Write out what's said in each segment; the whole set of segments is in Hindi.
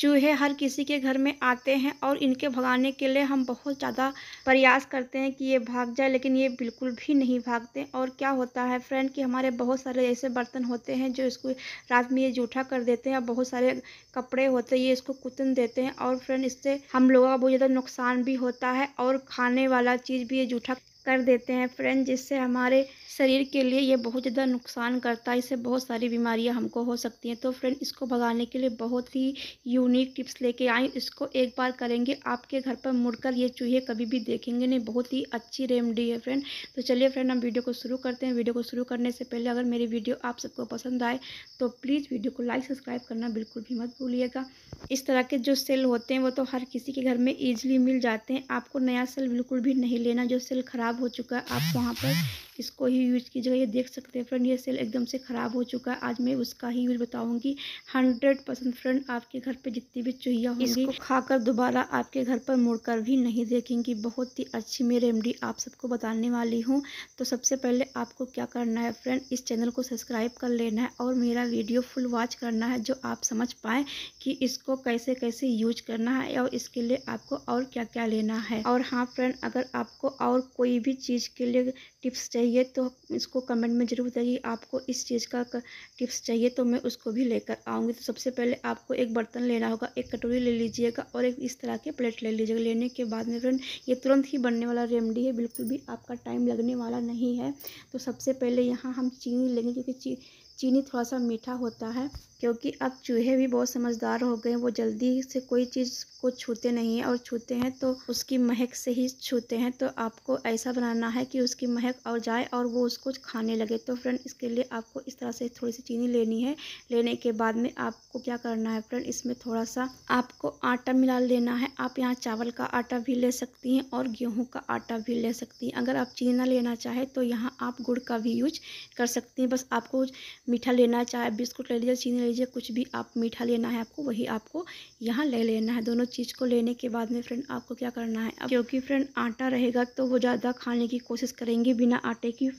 चूहे हर किसी के घर में आते हैं और इनके भगाने के लिए हम बहुत ज़्यादा प्रयास करते हैं कि ये भाग जाए लेकिन ये बिल्कुल भी नहीं भागते और क्या होता है फ्रेंड कि हमारे बहुत सारे ऐसे बर्तन होते हैं जो इसको रात में ये जूठा कर देते हैं और बहुत सारे कपड़े होते हैं ये इसको कुतन देते हैं और फ्रेंड इससे हम लोगों का बहुत ज़्यादा नुकसान भी होता है और खाने वाला चीज़ भी ये जूठा कर देते हैं फ्रेंड जिससे हमारे शरीर के लिए ये बहुत ज़्यादा नुकसान करता है इससे बहुत सारी बीमारियां हमको हो सकती हैं तो फ्रेंड इसको भगाने के लिए बहुत ही यूनिक टिप्स लेके आए इसको एक बार करेंगे आपके घर पर मुड़कर ये चूहे कभी भी देखेंगे नहीं बहुत ही अच्छी रेमडी है फ्रेंड तो चलिए फ्रेंड हम वीडियो को शुरू करते हैं वीडियो को शुरू करने से पहले अगर मेरी वीडियो आप सबको पसंद आए तो प्लीज़ वीडियो को लाइक सब्सक्राइब करना बिल्कुल भी मत भूलिएगा इस तरह के जो सेल होते हैं वो तो हर किसी के घर में ईजिली मिल जाते हैं आपको नया सेल बिल्कुल भी नहीं लेना जो सेल ख़राब हो चुका है आप वहाँ पर किसको ही यूज की जगह ये देख सकते हैं फ्रेंड ये सेल एकदम से ख़राब हो चुका है आज मैं उसका ही यूज बताऊँगी हंड्रेड परसेंट फ्रेंड आपके घर पर जितनी भी चुहिया होंगी इसको खाकर दोबारा आपके घर पर मुड़कर भी नहीं देखेंगी बहुत ही अच्छी मैं रेमडी आप सबको बताने वाली हूँ तो सबसे पहले आपको क्या करना है फ्रेंड इस चैनल को सब्सक्राइब कर लेना है और मेरा वीडियो फुल वॉच करना है जो आप समझ पाएँ कि इसको कैसे कैसे यूज करना है और इसके लिए आपको और क्या क्या लेना है और हाँ फ्रेंड अगर आपको और कोई भी चीज़ के लिए टिप्स चाहिए चाहिए तो इसको कमेंट में ज़रूर बताइए आपको इस चीज़ का टिप्स चाहिए तो मैं उसको भी लेकर आऊँगी तो सबसे पहले आपको एक बर्तन लेना होगा एक कटोरी ले लीजिएगा और एक इस तरह के प्लेट ले लीजिएगा लेने के बाद में फ्रेंड ये तुरंत ही बनने वाला रेमडी है बिल्कुल भी आपका टाइम लगने वाला नहीं है तो सबसे पहले यहाँ हम चीनी लेंगे क्योंकि ची, चीनी थोड़ा सा मीठा होता है क्योंकि अब चूहे भी बहुत समझदार हो गए वो जल्दी से कोई चीज़ को छूते नहीं है और छूते हैं तो उसकी महक से ही छूते हैं तो आपको ऐसा बनाना है कि उसकी महक और जाए और वो उसको खाने लगे तो फ्रेंड इसके लिए आपको इस तरह से थोड़ी सी चीनी लेनी है लेने के बाद में आपको क्या करना है फ्रेंड इसमें थोड़ा सा आपको आटा मिला लेना है आप यहाँ चावल का आटा भी ले सकती हैं और गेहूँ का आटा भी ले सकती हैं अगर आप चीनी ना लेना चाहे तो यहाँ आप गुड़ का भी यूज कर सकती हैं बस आपको मीठा लेना चाहे बिस्कुट ले लीजिए चीनी लीजिए कुछ भी आप मीठा लेना है आपको वही आपको यहाँ ले लेना है दोनों चीज़ को लेने के बाद में फ्रेंड आपको क्या करना है क्योंकि फ्रेंड आटा रहेगा तो वो ज़्यादा खाने की कोशिश करेंगे बिना आटे की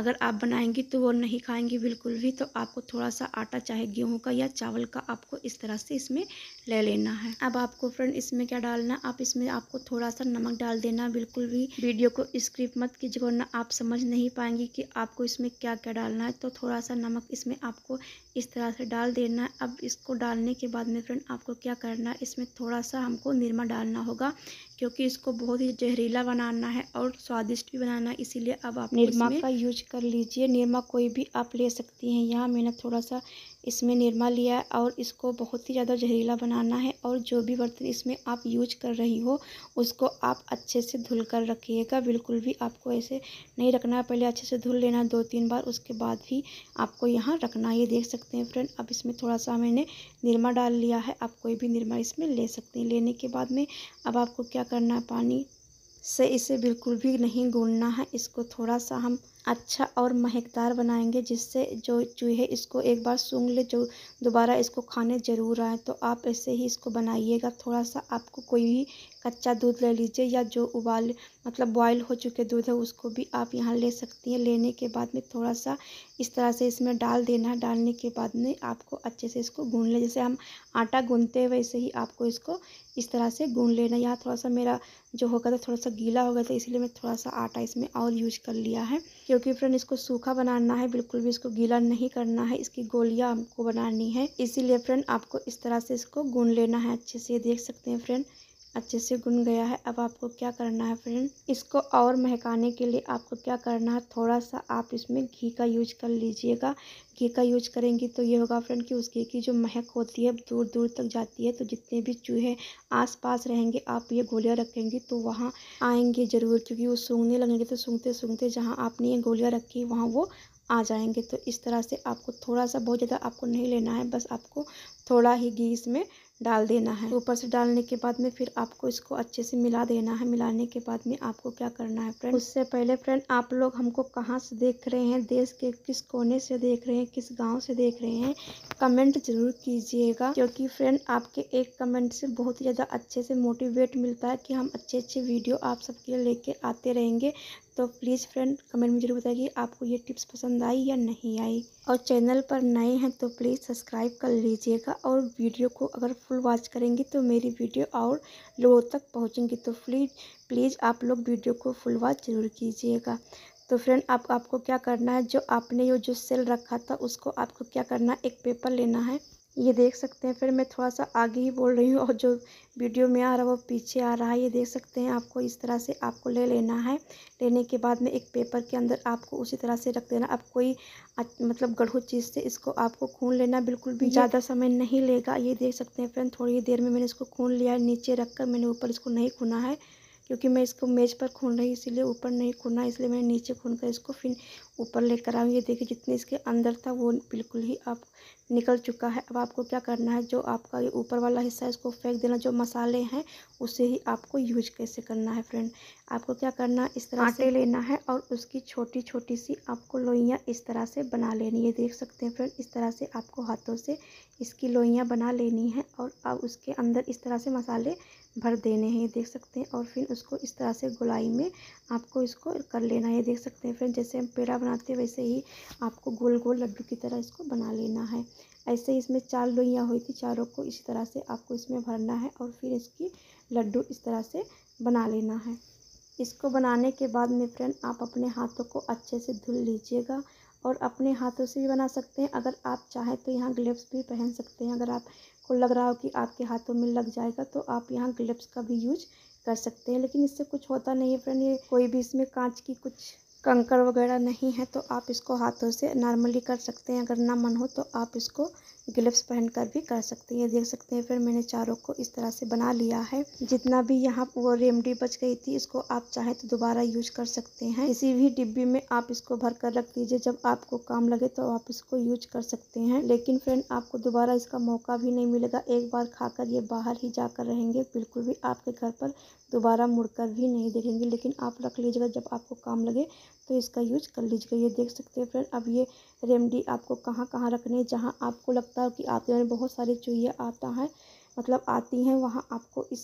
अगर आप बनाएंगी तो वो नहीं खाएंगी बिल्कुल भी तो आपको थोड़ा सा आटा चाहे गेहूं का या चावल का आपको इस तरह से इसमें ले लेना है अब आपको फ्रेंड इसमें क्या डालना आप इसमें आपको थोड़ा सा नमक डाल देना बिल्कुल भी वीडियो को स्क्रिप मत कीजिए वरना आप समझ नहीं पाएंगी कि आपको इसमें क्या क्या डालना है तो थोड़ा सा नमक इसमें आपको इस तरह से डाल देना है अब इसको डालने के बाद में फ्रेंड आपको क्या करना है इसमें थोड़ा सा हमको निरमा डालना होगा क्योंकि इसको बहुत ही जहरीला बनाना है और स्वादिष्ट भी बनाना है इसीलिए अब आप निरमा का यूज कर लीजिए निरमा कोई भी आप ले सकती हैं यहाँ मैंने थोड़ा सा इसमें निरमा लिया है और इसको बहुत ही ज़्यादा जहरीला बनाना है और जो भी बर्तन इसमें आप यूज कर रही हो उसको आप अच्छे से धुल कर रखिएगा बिल्कुल भी आपको ऐसे नहीं रखना है पहले अच्छे से धुल लेना दो तीन बार उसके बाद भी आपको यहाँ रखना ये देख सकते हैं फ्रेंड अब इसमें थोड़ा सा मैंने निरमा डाल लिया है आप कोई भी निरमा इसमें ले सकते हैं लेने के बाद में अब आपको क्या करना है पानी से इसे बिल्कुल भी नहीं गूंढना है इसको थोड़ा सा हम अच्छा और महकदार बनाएंगे जिससे जो चूहे इसको एक बार सूंघ ले जो दोबारा इसको खाने ज़रूर आए तो आप ऐसे ही इसको बनाइएगा थोड़ा सा आपको कोई भी कच्चा दूध ले लीजिए या जो उबाल मतलब बॉयल हो चुके दूध है उसको भी आप यहाँ ले सकती हैं लेने के बाद में थोड़ा सा इस तरह से इसमें डाल देना है डालने के बाद में आपको अच्छे से इसको गूँध लें जैसे हम आटा गूँधते वैसे ही आपको इसको इस तरह से गूँध लेना यहाँ थोड़ा सा मेरा जो होगा था थोड़ा सा गीला हो गया था इसलिए मैं थोड़ा सा आटा इसमें और यूज कर लिया है क्योंकि फ्रेंड इसको सूखा बनाना है बिल्कुल भी इसको गीला नहीं करना है इसकी गोलियां आपको बनानी है इसीलिए फ्रेंड आपको इस तरह से इसको गून लेना है अच्छे से देख सकते हैं फ्रेंड अच्छे से गुन गया है अब आपको क्या करना है फ्रेंड इसको और महकाने के लिए आपको क्या करना है थोड़ा सा आप इसमें घी का यूज कर लीजिएगा घी का यूज करेंगी तो ये होगा फ्रेंड कि उस घी की जो महक होती है दूर दूर तक जाती है तो जितने भी चूहे आसपास रहेंगे आप ये गोलियाँ रखेंगी तो वहाँ आएंगे ज़रूर क्योंकि वो सूंघने लगेंगे तो सूंघते सूंघते जहाँ आपने ये गोलियाँ रखी वहाँ वो आ जाएंगे तो इस तरह से आपको थोड़ा सा बहुत ज़्यादा आपको नहीं लेना है बस आपको थोड़ा ही घी इसमें डाल देना है ऊपर से डालने के बाद में फिर आपको इसको अच्छे से मिला देना है मिलाने के बाद में आपको क्या करना है फ्रेंड उससे पहले फ्रेंड आप लोग हमको कहाँ से देख रहे हैं देश के किस कोने से देख रहे हैं किस गांव से देख रहे हैं कमेंट जरूर कीजिएगा क्योंकि फ्रेंड आपके एक कमेंट से बहुत ही ज़्यादा अच्छे से मोटिवेट मिलता है कि हम अच्छे अच्छे वीडियो आप सबके लिए लेके आते रहेंगे तो प्लीज़ फ्रेंड कमेंट में जरूर बताइए आपको ये टिप्स पसंद आई या नहीं आई और चैनल पर नए हैं तो प्लीज़ सब्सक्राइब कर लीजिएगा और वीडियो को अगर फुल वॉच करेंगी तो मेरी वीडियो और लोगों तक पहुँचेंगी तो प्लीज़ प्लीज़ आप लोग वीडियो को फुल वॉच ज़रूर कीजिएगा तो फ्रेंड आप आपको क्या करना है जो आपने ये जो सेल रखा था उसको आपको क्या करना है एक पेपर लेना है ये देख सकते हैं फिर मैं थोड़ा सा आगे ही बोल रही हूँ और जो वीडियो में आ रहा है वो पीछे आ रहा है ये देख सकते हैं आपको इस तरह से आपको ले लेना है लेने के बाद में एक पेपर के अंदर आपको उसी तरह से रख देना आप कोई मतलब गढ़ू चीज़ से इसको आपको खून लेना बिल्कुल भी ज़्यादा समय नहीं लेगा ये देख सकते हैं फ्रेंड थोड़ी देर में मैंने इसको खून लिया नीचे रख कर मैंने ऊपर इसको नहीं खूना है क्योंकि मैं इसको मेज़ पर खून रही इसीलिए ऊपर नहीं खूना इसलिए मैंने नीचे खून कर इसको फिर ऊपर लेकर आऊँ ये देखिए जितने इसके अंदर था वो बिल्कुल ही आप निकल चुका है अब आपको क्या करना है जो आपका ये ऊपर वाला हिस्सा है इसको फेंक देना जो मसाले हैं उसे ही आपको यूज कैसे करना है फ्रेंड आपको क्या करना है इस तरह आटे लेना है और उसकी छोटी छोटी सी आपको लोइयाँ इस तरह से बना लेनी है देख सकते हैं फ्रेंड इस तरह से आपको हाथों से इसकी लोइयाँ बना लेनी है और अब उसके अंदर इस तरह से मसाले भर देने हैं ये देख सकते हैं और फिर उसको इस तरह से गोलाई में आपको इसको कर लेना है देख सकते हैं फ्रेंड जैसे हम पेड़ा बनाते हैं वैसे ही आपको गोल गोल लड्डू की तरह इसको बना लेना है ऐसे ही इसमें चार लोइयाँ हुई थी चारों को इसी तरह से आपको इसमें भरना है और फिर इसकी लड्डू इस तरह से बना लेना है इसको बनाने के बाद में फ्रेंड आप अपने हाथों को अच्छे से धुल लीजिएगा और अपने हाथों से भी बना सकते हैं अगर आप चाहें तो यहाँ ग्लव्स भी पहन सकते हैं अगर आप को लग रहा हो कि आपके हाथों में लग जाएगा तो आप यहाँ ग्लिप्स का भी यूज कर सकते हैं लेकिन इससे कुछ होता नहीं है फ्रेंड ये कोई भी इसमें कांच की कुछ कंकर वगैरह नहीं है तो आप इसको हाथों से नॉर्मली कर सकते हैं अगर ना मन हो तो आप इसको ग्लव्स पहनकर भी कर सकते हैं देख सकते हैं फिर मैंने चारों को इस तरह से बना लिया है जितना भी यहाँ वो रेमडी बच गई थी इसको आप चाहे तो दोबारा यूज कर सकते हैं किसी भी डिब्बी में आप इसको भर कर रख लीजिए जब आपको काम लगे तो आप इसको यूज कर सकते हैं लेकिन फ्रेंड आपको दोबारा इसका मौका भी नहीं मिलेगा एक बार खाकर ये बाहर ही जाकर रहेंगे बिल्कुल भी आपके घर पर दोबारा मुड़कर भी नहीं देखेंगे लेकिन आप रख लीजिएगा जब आपको काम लगे तो इसका यूज कर लीजिएगा ये देख सकते हैं फ्रेंड अब ये रेमडी आपको कहाँ कहाँ रखने हैं जहाँ आपको लगता हो कि आपके में बहुत सारी चूहिया आता है मतलब आती हैं वहाँ आपको इस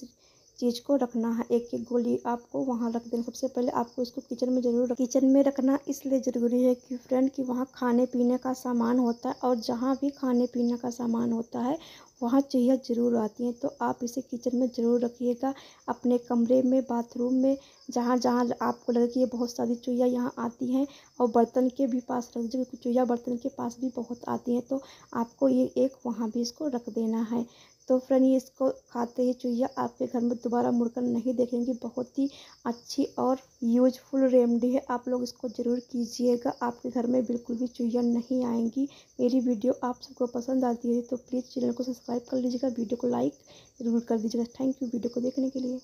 चीज़ को रखना है एक एक गोली आपको वहाँ रख देना सबसे पहले आपको इसको किचन में ज़रूर किचन में रखना इसलिए ज़रूरी है कि फ्रेंड कि वहाँ खाने पीने का सामान होता है और जहाँ भी खाने पीने का सामान होता है वहाँ चूहिया ज़रूर आती हैं तो आप इसे किचन में ज़रूर रखिएगा अपने कमरे में बाथरूम में जहाँ जहाँ आपको लगे कि ये बहुत सारी चूहिया यहाँ आती हैं और बर्तन के भी पास रख दीजिए क्योंकि चूहिया बर्तन के पास भी बहुत आती हैं तो आपको ये एक वहाँ भी इसको रख देना है तो फ्रेंड ये इसको खाते ही चूहिया आपके घर में दोबारा मुड़कर नहीं देखेंगे बहुत ही अच्छी और यूजफुल रेमडी है आप लोग इसको ज़रूर कीजिएगा आपके घर में बिल्कुल भी चूहिया नहीं आएंगी मेरी वीडियो आप सबको पसंद आती है तो प्लीज़ चैनल को सब्सक्राइब कर लीजिएगा वीडियो को लाइक ज़रूर कर दीजिएगा थैंक यू वीडियो को देखने के लिए